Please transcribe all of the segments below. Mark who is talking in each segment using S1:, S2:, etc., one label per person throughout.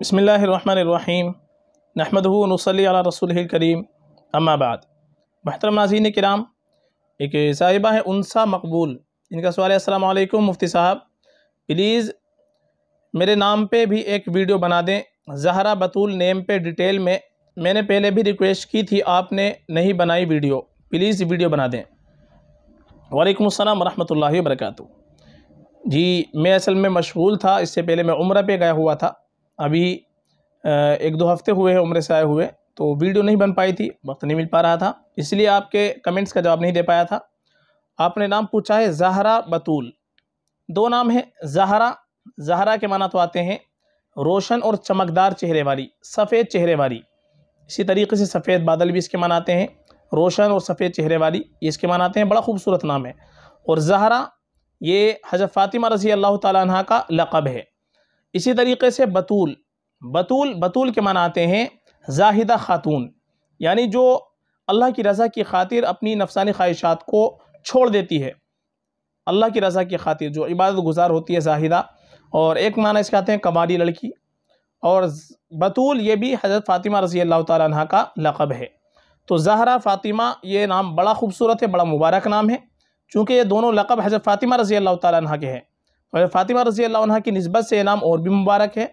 S1: بسم اللہ الرحمن الرحیم نحمد نصلی علی رسول الکریم اما بعد محترم ناظرین کرام ایک صاحبہ ہے انسا مقبول ان کا سوال ہے السلام علیکم مفتی صاحب پلیز میرے نام پہ بھی ایک ویڈیو بنا دیں زہرہ بطول نیم پہ ڈیٹیل میں میں نے پہلے بھی ریکویسٹ کی تھی آپ نے نہیں بنائی ویڈیو پلیز ویڈیو بنا دیں وعلیکم السلام ورحمۃ اللہ وبرکاتہ جی میں اصل میں مشغول تھا اس سے پہلے میں عمرہ پہ گیا ہوا تھا ابھی ایک دو ہفتے ہوئے ہیں عمرے سے آئے ہوئے تو ویڈیو نہیں بن پائی تھی وقت نہیں مل پا رہا تھا اس لیے آپ کے کمنٹس کا جواب نہیں دے پایا تھا آپ نے نام پوچھا ہے زہرا بطول دو نام ہیں زہرا زہرا کے معنی تو آتے ہیں روشن اور چمکدار چہرے والی سفید چہرے والی اسی طریقے سے سفید بادل بھی اس کے معنی آتے ہیں روشن اور سفید چہرے والی یہ اس کے معنی آتے ہیں بڑا خوبصورت نام ہے اور زہرا یہ حضرت فاطمہ رضی اللہ تعالیٰ عنہ کا لقب ہے اسی طریقے سے بطول بطول بطول کے معنی آتے ہیں زاہدہ خاتون یعنی جو اللہ کی رضا کی خاطر اپنی نفسانی خواہشات کو چھوڑ دیتی ہے اللہ کی رضا کی خاطر جو عبادت گزار ہوتی ہے زاہدہ اور ایک معنی اس کے آتے ہیں قباڑی لڑکی اور بطول یہ بھی حضرت فاطمہ رضی اللہ تعالیٰ عنہ کا لقب ہے تو زہرہ فاطمہ یہ نام بڑا خوبصورت ہے بڑا مبارک نام ہے چونکہ یہ دونوں لقب حضرت فاطمہ رضی اللہ تعالیٰ عنہ کے ہیں فاطمہ رضی اللہ عنہ کی نسبت سے یہ نام اور بھی مبارک ہے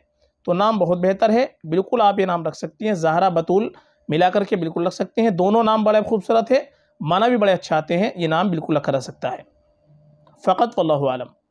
S1: تو نام بہت بہتر ہے بالکل آپ یہ نام رکھ سکتی ہیں زہرہ بطول ملا کر کے بالکل رکھ سکتے ہیں دونوں نام بڑے خوبصورت ہے معنی بھی بڑے اچھاتے آتے ہیں یہ نام بالکل رکھا رہ سکتا ہے فقط واللہ عالم